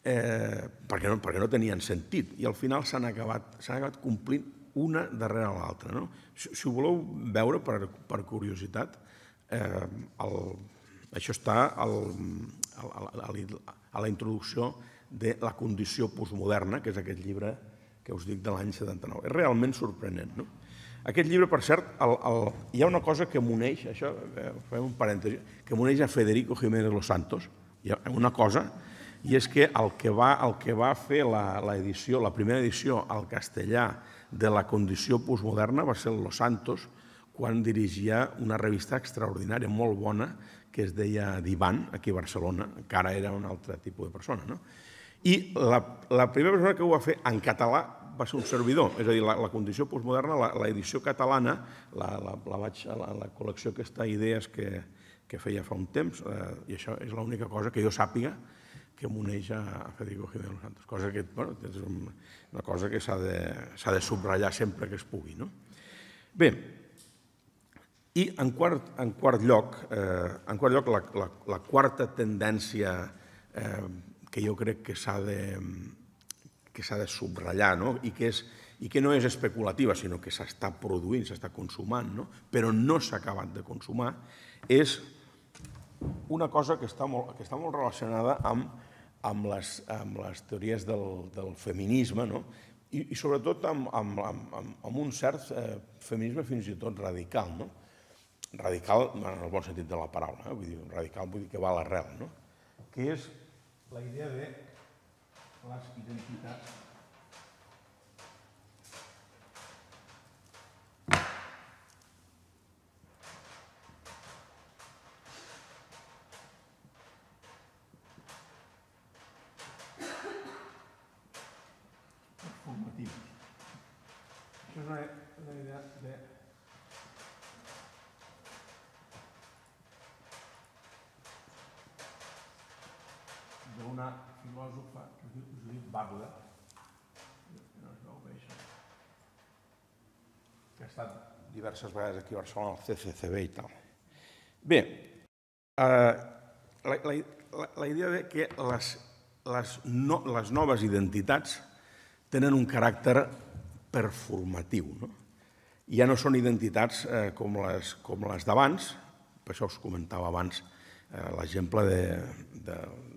[SPEAKER 2] Eh, perquè, no, perquè no tenien sentit. I al final s'han acabat, acabat complint una darrere l'altra. No? Si, si ho voleu veure per, per curiositat, eh, el, això està al, a la introducció de La condició postmoderna, que és aquest llibre que us dic de l'any 79. És realment sorprenent. No? Aquest llibre, per cert, el, el, hi ha una cosa que m'uneix, això, eh, fem un parèntesi, que m'uneix a Federico Jiménez Los Santos, hi ha una cosa, i és que el que va, el que va fer la, la, edició, la primera edició al castellà de la condició postmoderna va ser el Los Santos, quan dirigia una revista extraordinària, molt bona, que es deia Divan, aquí a Barcelona, que ara era un altre tipus de persona. No? I la, la primera persona que ho va fer en català va ser un servidor, és a dir, la, la condició postmoderna, la, catalana, la, la, la vaig a la, la col·lecció aquesta Idees que, que feia fa un temps, eh, i això és l'única cosa que jo sàpiga que m'uneix a Federico Jiménez Los Santos, cosa que bueno, és una cosa que s'ha de, de subratllar sempre que es pugui. No? Bé, i en quart, en quart lloc, eh, en quart lloc la, la, la quarta tendència eh, que jo crec que s'ha de, que s'ha de subratllar no? I, que és, i que no és especulativa, sinó que s'està produint, s'està consumant, no? però no s'ha acabat de consumar, és una cosa que està molt, que està molt relacionada amb, amb, les, amb les teories del, del feminisme no? I, i sobretot amb, amb, amb, amb un cert eh, feminisme fins i tot radical. No? radical en el bon sentit de la paraula, eh? vull dir, radical vull dir que va a l'arrel, no? que és la idea de les identitats diverses vegades aquí a Barcelona, al CCCB i tal. Bé, eh, la, la, la idea de que les, les, no, les noves identitats tenen un caràcter performatiu. No? Ja no són identitats eh, com les, com les d'abans, per això us comentava abans eh, l'exemple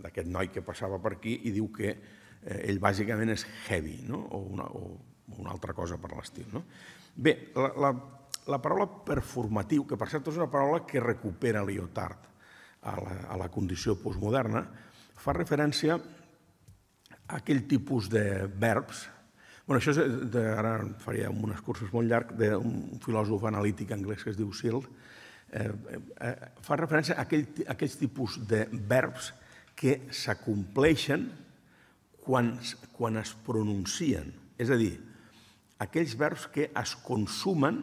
[SPEAKER 2] d'aquest noi que passava per aquí i diu que eh, ell bàsicament és heavy, no? o, una, o una altra cosa per l'estil. No? Bé, la, la la paraula performatiu, que per cert és una paraula que recupera Lyotard a la, a la condició postmoderna, fa referència a aquell tipus de verbs bueno, això és, de, ara faria un cursos molt llarg d'un filòsof analític anglès que es diu Searle, eh, eh, eh, fa referència a, aquell, a aquells tipus de verbs que s'acompleixen quan, quan es pronuncien. És a dir, aquells verbs que es consumen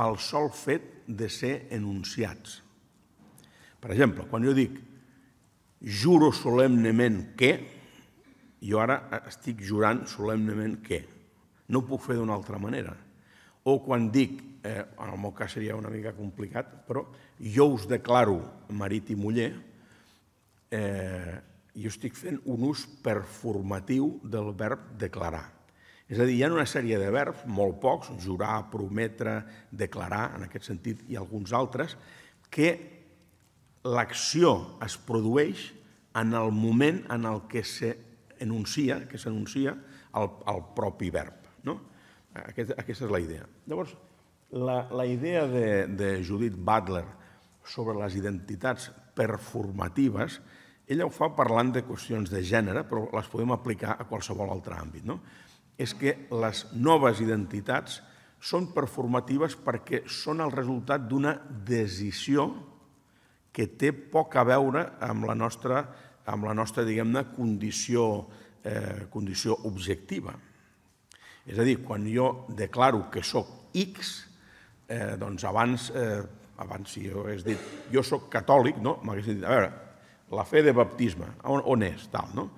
[SPEAKER 2] pel sol fet de ser enunciats. Per exemple, quan jo dic juro solemnement que, jo ara estic jurant solemnement que. No ho puc fer d'una altra manera. O quan dic, eh, en el meu cas seria una mica complicat, però jo us declaro marit i muller, eh, jo estic fent un ús performatiu del verb declarar és a dir, hi ha una sèrie de verbs, molt pocs, jurar, prometre, declarar, en aquest sentit, i alguns altres, que l'acció es produeix en el moment en el que s'enuncia, que s'enuncia el, el propi verb. No? Aquest, aquesta és la idea. Llavors, la, la idea de, de Judith Butler sobre les identitats performatives, ella ho fa parlant de qüestions de gènere, però les podem aplicar a qualsevol altre àmbit. No? és que les noves identitats són performatives perquè són el resultat d'una decisió que té poc a veure amb la nostra, amb la nostra diguem-ne, condició, eh, condició objectiva. És a dir, quan jo declaro que sóc X, eh, doncs abans, eh, abans si jo hagués dit jo sóc catòlic, no? m'hagués dit, a veure, la fe de baptisme, on, on és, tal, no?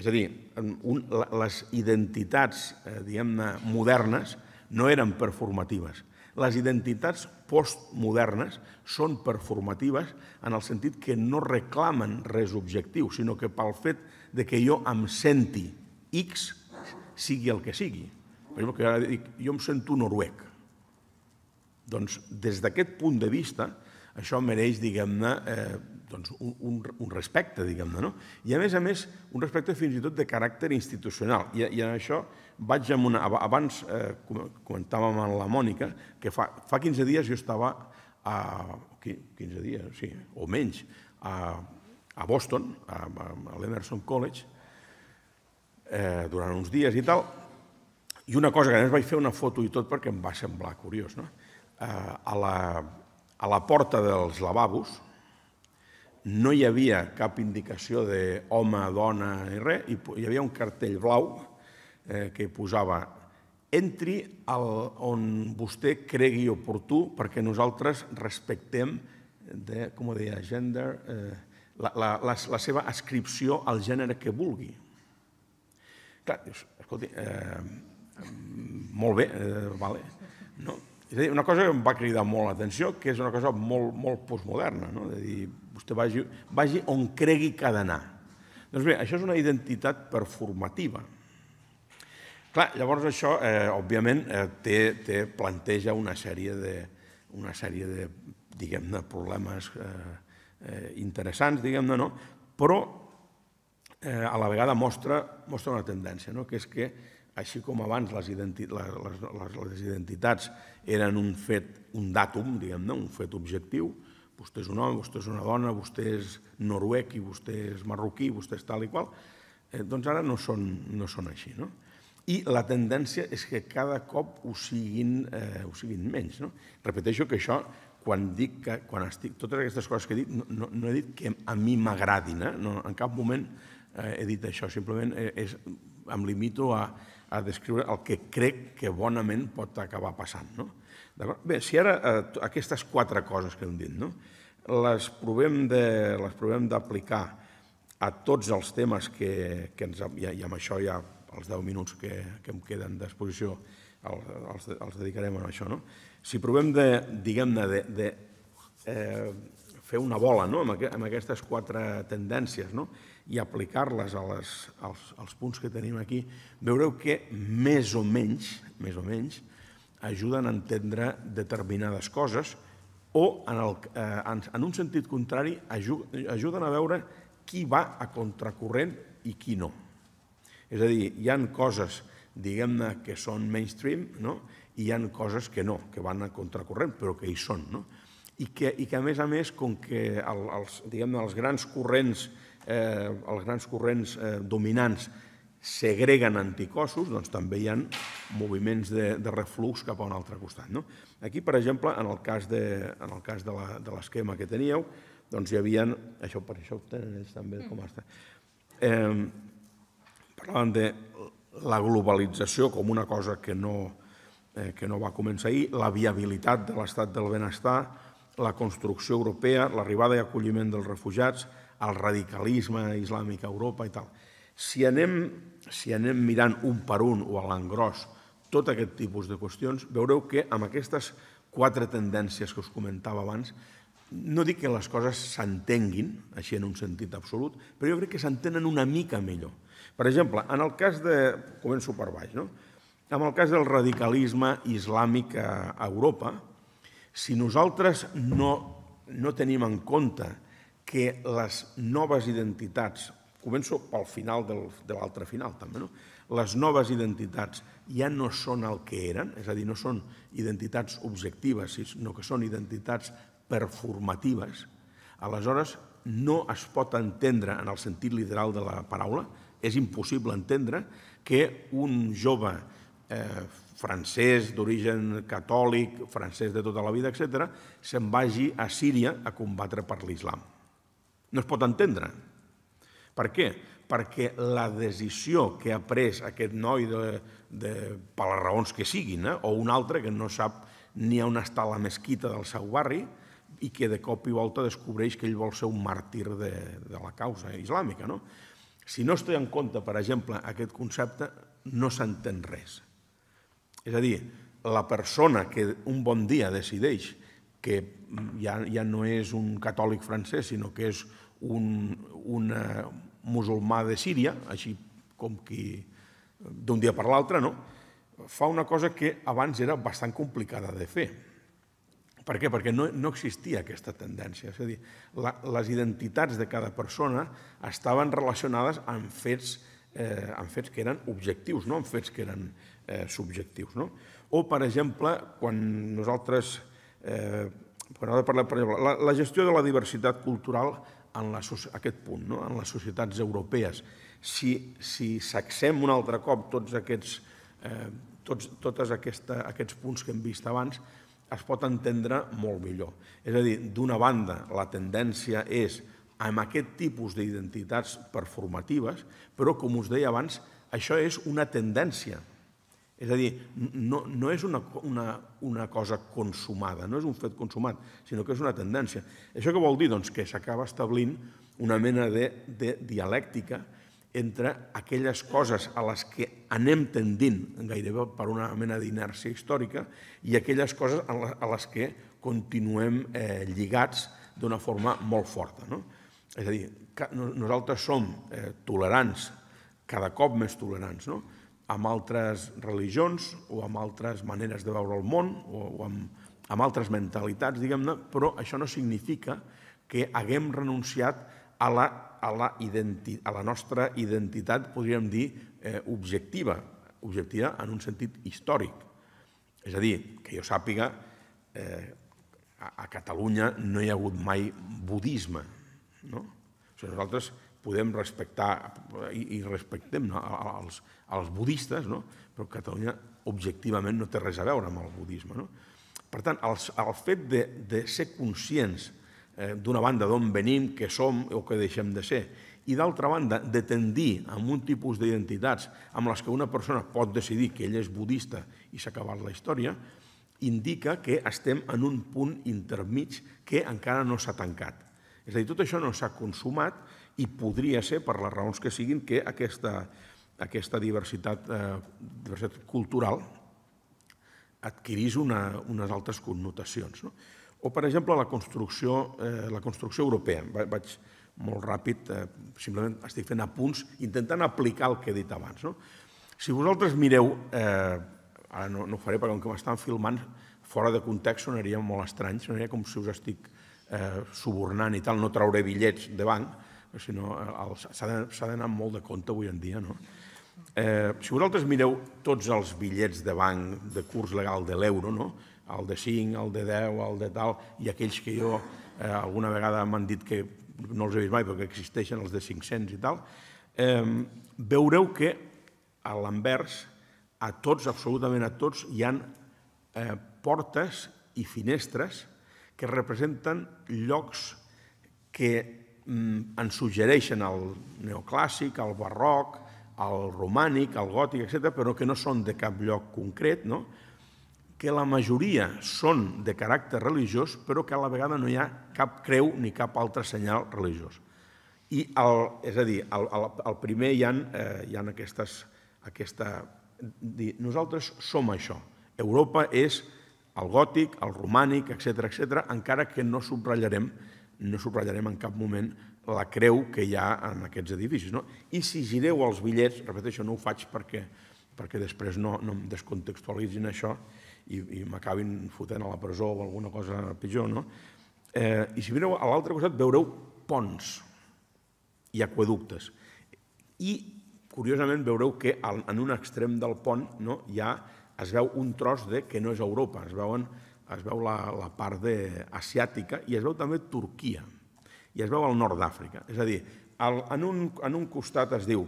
[SPEAKER 2] És a dir, un, les identitats, eh, diguem-ne, modernes no eren performatives. Les identitats postmodernes són performatives en el sentit que no reclamen res objectiu, sinó que pel fet de que jo em senti X, sigui el que sigui. Per exemple, que ara dic, jo em sento noruec. Doncs des d'aquest punt de vista, això mereix, diguem-ne, eh, doncs un, un, un respecte, diguem-ne, no? I a més a més, un respecte fins i tot de caràcter institucional. I, i en això vaig amb una... Abans eh, comentàvem amb la Mònica que fa, fa 15 dies jo estava a... 15 dies, sí, o menys, a, a Boston, a, a l'Emerson College, eh, durant uns dies i tal, i una cosa que a més vaig fer una foto i tot perquè em va semblar curiós, no? Eh, a la a la porta dels lavabos no hi havia cap indicació de home, dona, ni res, i hi havia un cartell blau eh, que posava entri al, on vostè cregui oportú perquè nosaltres respectem de, com ho deia, gender, eh, la, la, la, la seva ascripció al gènere que vulgui. Clar, dius, escolti, eh, mm, molt bé, eh, vale, no? És a dir, una cosa que em va cridar molt l'atenció, que és una cosa molt, molt postmoderna, no? de dir, vostè vagi, vagi on cregui que ha d'anar. Doncs bé, això és una identitat performativa. Clar, llavors això, eh, òbviament, eh, té, té, planteja una sèrie de, una sèrie de diguem-ne, problemes eh, eh, interessants, diguem-ne, no? però eh, a la vegada mostra, mostra una tendència, no? que és que així com abans les, identi les, les, les identitats eren un fet, un dàtum, diguem-ne, un fet objectiu, vostè és un home, vostè és una dona, vostè és noruec i vostè és marroquí, vostè és tal i qual, eh, doncs ara no són, no són així. No? I la tendència és que cada cop ho siguin, eh, ho siguin menys. No? Repeteixo que això, quan dic que, quan estic, totes aquestes coses que he dit, no, no, no he dit que a mi m'agradin, eh? no, en cap moment eh, he dit això, simplement eh, és, em limito a, a descriure el que crec que bonament pot acabar passant. No? Bé, si ara eh, aquestes quatre coses que hem dit no? les provem d'aplicar a tots els temes que, que ens, i, i amb això ja els 10 minuts que, que em queden d'exposició els, els dedicarem a això, no? Si provem de, diguem-ne, de, de eh, fer una bola no? amb, aquestes quatre tendències, no? i aplicar-les als, als punts que tenim aquí, veureu que més o menys, més o menys, ajuden a entendre determinades coses o, en, el, eh, en, en un sentit contrari, ajuden a veure qui va a contracorrent i qui no. És a dir, hi han coses, diguem-ne, que són mainstream, no? i hi han coses que no, que van a contracorrent, però que hi són. No? I, que, I que, a més a més, com que el, els, diguem els grans corrents eh, els grans corrents eh, dominants segreguen anticossos, doncs també hi ha moviments de, de reflux cap a un altre costat. No? Aquí, per exemple, en el cas de, en el cas de l'esquema que teníeu, doncs hi havia, això per això tenen ells també com mm. està, eh, parlaven de la globalització com una cosa que no, eh, que no va començar ahir, la viabilitat de l'estat del benestar, la construcció europea, l'arribada i acolliment dels refugiats, al radicalisme islàmic a Europa i tal. Si anem, si anem mirant un per un o a l'engròs tot aquest tipus de qüestions, veureu que amb aquestes quatre tendències que us comentava abans, no dic que les coses s'entenguin, així en un sentit absolut, però jo crec que s'entenen una mica millor. Per exemple, en el cas de... Començo per baix, no? En el cas del radicalisme islàmic a Europa, si nosaltres no, no tenim en compte que les noves identitats, començo pel final del, de l'altre final també, no? les noves identitats ja no són el que eren, és a dir, no són identitats objectives, sinó que són identitats performatives, aleshores no es pot entendre en el sentit literal de la paraula, és impossible entendre que un jove eh, francès d'origen catòlic, francès de tota la vida, etc., se'n vagi a Síria a combatre per l'islam no es pot entendre. Per què? Perquè la decisió que ha pres aquest noi de, de, per les raons que siguin, eh? o un altre que no sap ni on està la mesquita del seu barri i que de cop i volta descobreix que ell vol ser un màrtir de, de la causa islàmica. No? Si no es té en compte, per exemple, aquest concepte, no s'entén res. És a dir, la persona que un bon dia decideix que ja, ja no és un catòlic francès, sinó que és un, un eh, musulmà de Síria, així com qui d'un dia per l'altre, no? fa una cosa que abans era bastant complicada de fer. Per què? Perquè no, no existia aquesta tendència. És a dir, la, les identitats de cada persona estaven relacionades amb fets, eh, amb fets que eren objectius, no amb fets que eren eh, subjectius. No? O, per exemple, quan nosaltres... Eh, quan ha parlar, per exemple, la, la gestió de la diversitat cultural en la, aquest punt, no? en les societats europees. Si sacsem un altre cop tots aquests, eh, tots, totes aquesta, aquests punts que hem vist abans, es pot entendre molt millor. És a dir, d'una banda, la tendència és amb aquest tipus d'identitats performatives, però, com us deia abans, això és una tendència, és a dir, no, no és una, una, una cosa consumada, no és un fet consumat, sinó que és una tendència. Això què vol dir? Doncs que s'acaba establint una mena de, de dialèctica entre aquelles coses a les que anem tendint gairebé per una mena d'inèrcia històrica i aquelles coses a les que continuem eh, lligats d'una forma molt forta. No? És a dir, nosaltres som eh, tolerants, cada cop més tolerants, no? amb altres religions o amb altres maneres de veure el món o, amb, amb altres mentalitats, diguem-ne, però això no significa que haguem renunciat a la, a la, a la nostra identitat, podríem dir, eh, objectiva, objectiva en un sentit històric. És a dir, que jo sàpiga, eh, a, Catalunya no hi ha hagut mai budisme. No? O nosaltres podem respectar i, respectem els budistes, no? però Catalunya objectivament no té res a veure amb el budisme. No? Per tant, el, fet de, de ser conscients eh, d'una banda d'on venim, què som o què deixem de ser, i d'altra banda de tendir a un tipus d'identitats amb les que una persona pot decidir que ell és budista i s'ha acabat la història, indica que estem en un punt intermig que encara no s'ha tancat. És a dir, tot això no s'ha consumat i podria ser, per les raons que siguin, que aquesta, aquesta diversitat, eh, diversitat cultural adquirís una, unes altres connotacions. No? O, per exemple, la construcció, eh, la construcció europea. Vaig molt ràpid, eh, simplement estic fent apunts, intentant aplicar el que he dit abans. No? Si vosaltres mireu, eh, ara no, no ho faré perquè com que m'estan filmant, fora de context sonaria molt estrany, sonaria com si us estic eh, subornant i tal, no trauré bitllets de banc, no, s'ha d'anar molt de compte avui en dia, no? Eh, si vosaltres mireu tots els bitllets de banc de curs legal de l'euro, no? el de 5, el de 10, el de tal, i aquells que jo eh, alguna vegada m'han dit que no els he vist mai perquè existeixen els de 500 i tal, veureu que a l'envers, a tots, absolutament a tots, hi han eh, portes i finestres que representen llocs que Mm, ens suggereixen el neoclàssic, el barroc, el romànic, el gòtic, etc., però que no són de cap lloc concret, no? que la majoria són de caràcter religiós, però que a la vegada no hi ha cap creu ni cap altre senyal religiós. I el, és a dir, el, el, el primer hi ha, eh, hi ha aquestes, aquesta... Dir, nosaltres som això. Europa és el gòtic, el romànic, etc etc, encara que no subratllarem no subratllarem en cap moment la creu que hi ha en aquests edificis. No? I si gireu els bitllets, repeteixo, no ho faig perquè, perquè després no, no em descontextualitzin això i, i m'acabin fotent a la presó o alguna cosa pitjor, no? Eh, I si mireu a l'altre costat veureu ponts i aqueductes. I, curiosament, veureu que en un extrem del pont no, ja es veu un tros de que no és Europa, es veuen es veu la, la part de, asiàtica i es veu també Turquia i es veu el nord d'Àfrica. És a dir, el, en, un, en un costat es diu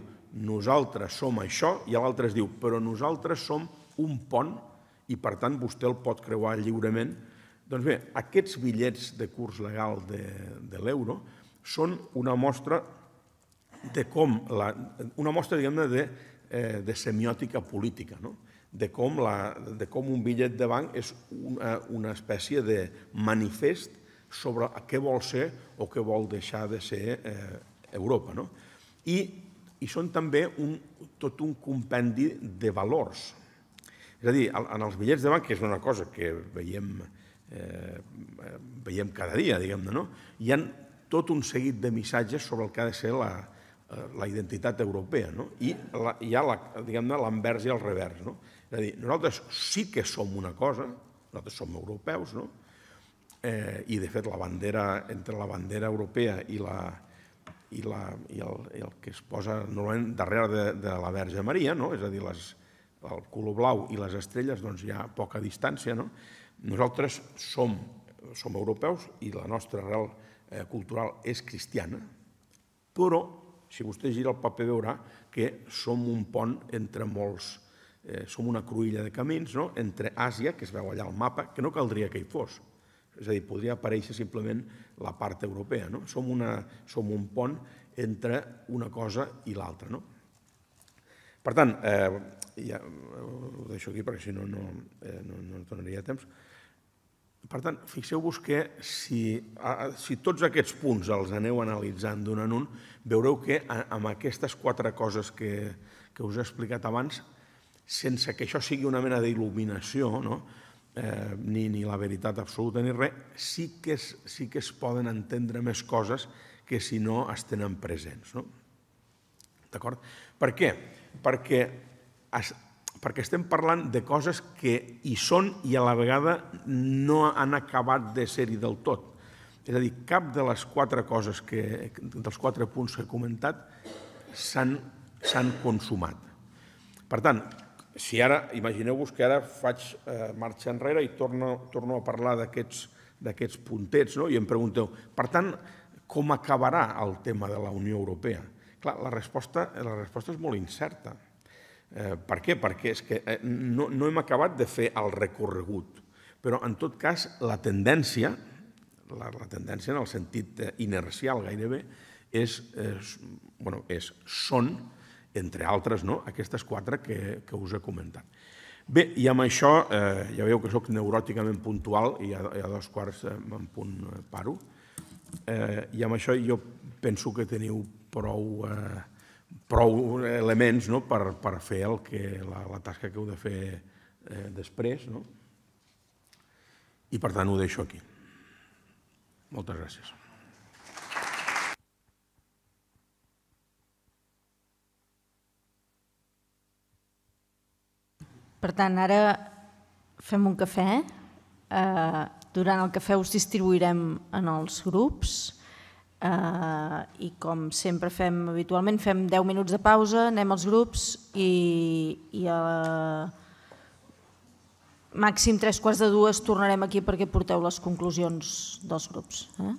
[SPEAKER 2] nosaltres som això i a l'altre es diu però nosaltres som un pont i per tant vostè el pot creuar lliurement. Doncs bé, aquests bitllets de curs legal de, de l'euro són una mostra de com, la, una mostra, diguem-ne, de, eh, de semiòtica política, no? de com, la, de com un bitllet de banc és una, una espècie de manifest sobre què vol ser o què vol deixar de ser eh, Europa. No? I, I són també un, tot un compendi de valors. És a dir, en els bitllets de banc, que és una cosa que veiem, eh, veiem cada dia, diguem-ne, no? hi ha tot un seguit de missatges sobre el que ha de ser la, eh, la identitat europea, no? i la, hi ha l'envers i el revers. No? És a dir, nosaltres sí que som una cosa, nosaltres som europeus, no? Eh, I, de fet, la bandera, entre la bandera europea i, la, i, la, i el, el que es posa normalment darrere de, de la Verge Maria, no? és a dir, les, el color blau i les estrelles, doncs hi ha poca distància. No? Nosaltres som, som europeus i la nostra arrel eh, cultural és cristiana, però si vostè gira el paper veurà que som un pont entre molts, eh, som una cruïlla de camins no? entre Àsia, que es veu allà al mapa, que no caldria que hi fos. És a dir, podria aparèixer simplement la part europea. No? Som, una, som un pont entre una cosa i l'altra. No? Per tant, eh, ja ho deixo aquí perquè si no no, eh, no, no donaria temps. Per tant, fixeu-vos que si, a, si tots aquests punts els aneu analitzant d'un en un, veureu que a, amb aquestes quatre coses que, que us he explicat abans sense que això sigui una mena d'il·luminació, no? eh, ni, ni la veritat absoluta ni res, sí que, es, sí que es poden entendre més coses que si no es tenen presents. No? D'acord? Per què? Perquè, es, perquè estem parlant de coses que hi són i a la vegada no han acabat de ser-hi del tot. És a dir, cap de les quatre coses, que, dels quatre punts que he comentat, s'han consumat. Per tant, si ara, imagineu-vos que ara faig eh, marxa enrere i torno, torno a parlar d'aquests puntets, no? i em pregunteu, per tant, com acabarà el tema de la Unió Europea? Clar, la resposta, la resposta és molt incerta. Eh, per què? Perquè és que eh, no, hem acabat de fer el recorregut, però en tot cas la tendència, la, la tendència en el sentit eh, inercial gairebé, és, és, bueno, és, són entre altres, no? aquestes quatre que, que us he comentat. Bé, i amb això, eh, ja veieu que sóc neuròticament puntual i a, a dos quarts eh, en punt eh, paro, eh, i amb això jo penso que teniu prou, eh, prou elements no? per, per fer el que, la, la tasca que heu de fer eh, després, no? i per tant ho deixo aquí. Moltes gràcies.
[SPEAKER 1] Per tant, ara fem un cafè. Eh, durant el cafè us distribuirem en els grups eh, i com sempre fem habitualment, fem 10 minuts de pausa, anem als grups i, i a eh, màxim 3 quarts de dues tornarem aquí perquè porteu les conclusions dels grups. Eh?